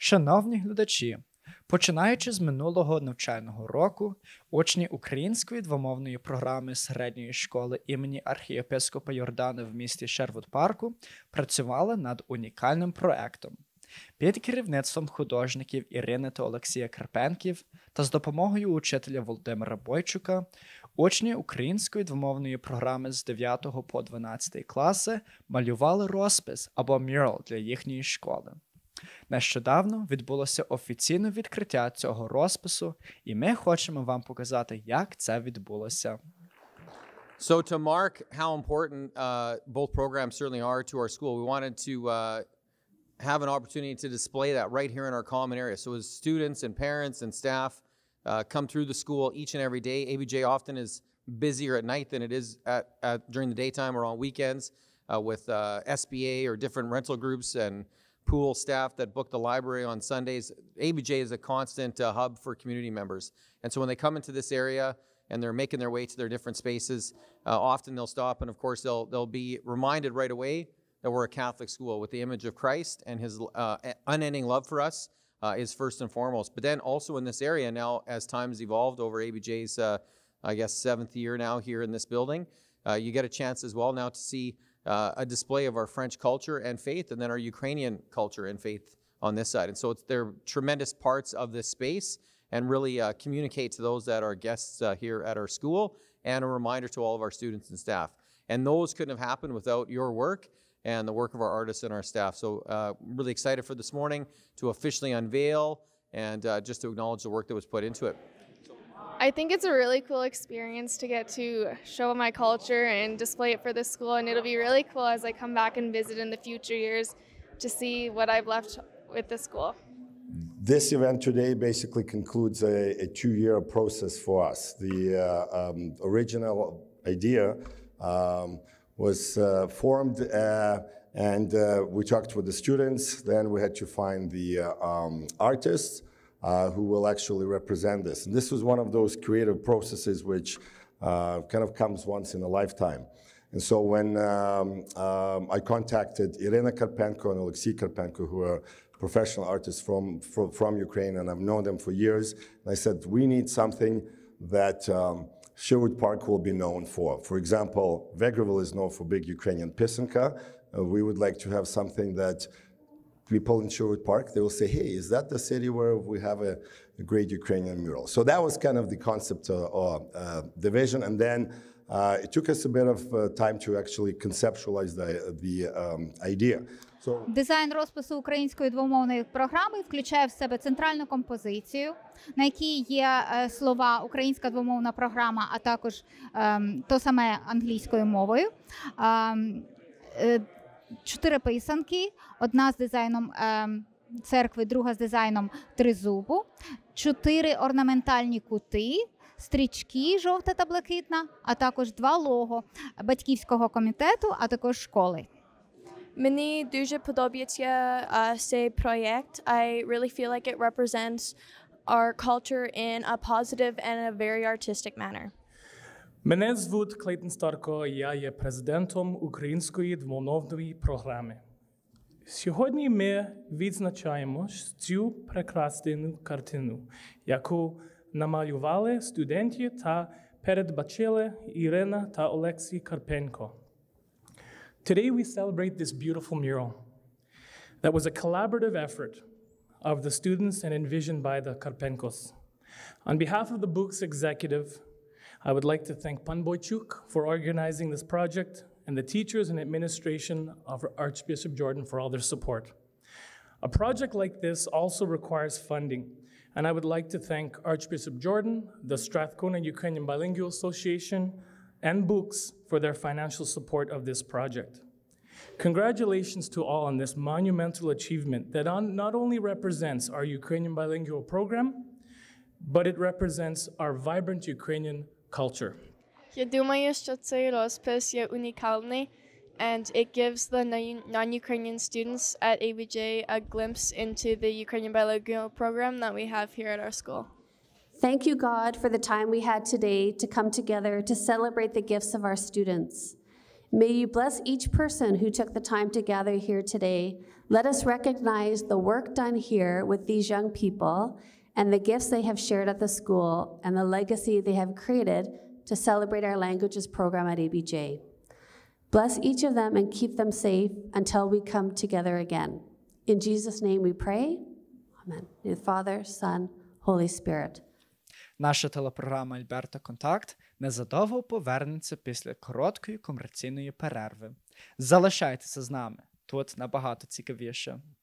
Шановні глядачі, починаючи з минулого навчального року, учні української двомовної програми середньої школи імені архієпископа Йордана в місті Шервуд Парку працювали над унікальним проектом. Під керівництвом художників Ірини та Олексія Карпенків та з допомогою учителя Володимира Бойчука учні української двомовної програми з 9 по 12 класи малювали розпис або мюрал для їхньої школи. Нещодавно відбулося офіційне відкриття цього розпису, і ми хочемо вам показати, як це відбулося. So to mark how important uh, both programs certainly are to our school, we wanted to uh, have an opportunity to display that right here in our common area. So as students and parents and staff uh, come through the school each and every day, ABJ often is busier at night than it is at, at during the daytime or on weekends uh, with uh, SBA or different rental groups and pool staff that book the library on Sundays. ABJ is a constant uh, hub for community members. And so when they come into this area and they're making their way to their different spaces, uh, often they'll stop and of course they'll, they'll be reminded right away that we're a Catholic school with the image of Christ and his uh, unending love for us uh, is first and foremost. But then also in this area now, as time's evolved over ABJ's, uh, I guess, seventh year now here in this building, uh, you get a chance as well now to see uh, a display of our French culture and faith, and then our Ukrainian culture and faith on this side. And so they're tremendous parts of this space and really uh, communicate to those that are guests uh, here at our school and a reminder to all of our students and staff. And those couldn't have happened without your work and the work of our artists and our staff. So uh, really excited for this morning to officially unveil and uh, just to acknowledge the work that was put into it. I think it's a really cool experience to get to show my culture and display it for the school, and it'll be really cool as I come back and visit in the future years to see what I've left with the school. This event today basically concludes a, a two-year process for us. The uh, um, original idea um, was uh, formed, uh, and uh, we talked with the students. Then we had to find the uh, um, artists uh, who will actually represent this. And this was one of those creative processes which uh, kind of comes once in a lifetime. And so when um, um, I contacted Irina Karpenko and Alexei Karpenko, who are professional artists from, from, from, Ukraine, and I've known them for years, and I said, we need something that um, Sherwood Park will be known for. For example, Vegreville is known for big Ukrainian pisanka. Uh, we would like to have something that people in Sherwood Park, they will say, hey, is that the city where we have a, a great Ukrainian mural? So that was kind of the concept of uh, the vision. And then uh, it took us a bit of uh, time to actually conceptualize the, the um, idea. So... Дизайн розпису української двомовної програми включає в себе центральну композицію, на якій є е, слова українська двомовна програма, а також е, то саме англійською мовою. Е, чотири писанки: одна з дизайном е, церкви, друга з дизайном тризубу, чотири орнаментальні кути. Стрічки жовта та блакитна, а також два лого батьківського комітету, а також школи. Мені дуже подобається uh, цей проєкт. I really feel like it represents our culture in a positive and a very artistic manner. Мене звуть Клейтон Старко, і я є президентом української двомовної програми. Сьогодні ми відзначаємо цю прекрасну картину, яку намалювали студенти та передбачили Ірина та Олексій Карпенко. Today we celebrate this beautiful mural that was a collaborative effort of the students and envisioned by the Karpenkos. On behalf of the book's executive, I would like to thank Pan Boychuk for organizing this project and the teachers and administration of Archbishop Jordan for all their support. A project like this also requires funding, and I would like to thank Archbishop Jordan, the Strathcona Ukrainian Bilingual Association, and Books for their financial support of this project. Congratulations to all on this monumental achievement that on, not only represents our Ukrainian bilingual program, but it represents our vibrant Ukrainian culture. Я думаю, що цей розпис and it gives the non-Ukrainian students at ABJ a glimpse into the Ukrainian bilingual program that we have here at our school. Thank you, God, for the time we had today to come together to celebrate the gifts of our students. May you bless each person who took the time to gather here today. Let us recognize the work done here with these young people and the gifts they have shared at the school and the legacy they have created to celebrate our languages program at ABJ. Bless each of them and keep them safe until we come together again. In Jesus' name we pray. Amen. In the Father, Son, Holy Spirit. Наша телепрограма Альберта Контакт незадовго повернеться після короткої комерційної перерви. Залишайтеся з нами. Тут набагато цікавіше.